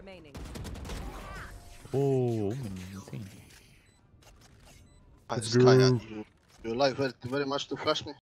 remaining. Oh, I just kinda, You, you like very, very much to flash me?